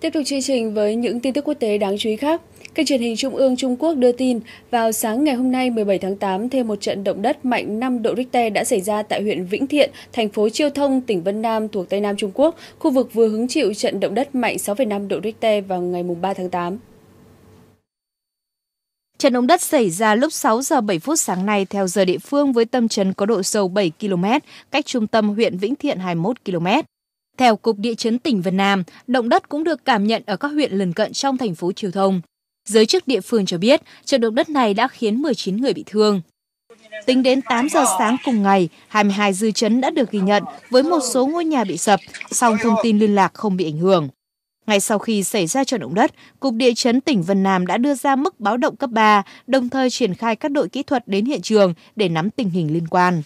Tiếp tục chương trình với những tin tức quốc tế đáng chú ý khác. Kênh truyền hình Trung ương Trung Quốc đưa tin, vào sáng ngày hôm nay 17 tháng 8, thêm một trận động đất mạnh 5 độ Richter đã xảy ra tại huyện Vĩnh Thiện, thành phố Chiêu Thông, tỉnh Vân Nam thuộc Tây Nam Trung Quốc, khu vực vừa hứng chịu trận động đất mạnh 6,5 độ Richter vào ngày 3 tháng 8. Trận động đất xảy ra lúc 6 giờ 7 phút sáng nay theo giờ địa phương với tâm trấn có độ sâu 7 km, cách trung tâm huyện Vĩnh Thiện 21 km. Theo Cục Địa chấn tỉnh Vân Nam, động đất cũng được cảm nhận ở các huyện lân cận trong thành phố Triều Thông. Giới chức địa phương cho biết, trận động đất này đã khiến 19 người bị thương. Tính đến 8 giờ sáng cùng ngày, 22 dư chấn đã được ghi nhận với một số ngôi nhà bị sập, song thông tin liên lạc không bị ảnh hưởng. Ngay sau khi xảy ra trận động đất, Cục Địa chấn tỉnh Vân Nam đã đưa ra mức báo động cấp 3, đồng thời triển khai các đội kỹ thuật đến hiện trường để nắm tình hình liên quan.